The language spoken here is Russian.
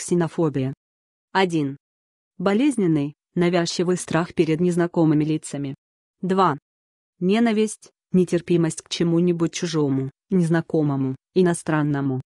Ксенофобия. 1. Болезненный, навязчивый страх перед незнакомыми лицами. 2. Ненависть, нетерпимость к чему-нибудь чужому, незнакомому, иностранному.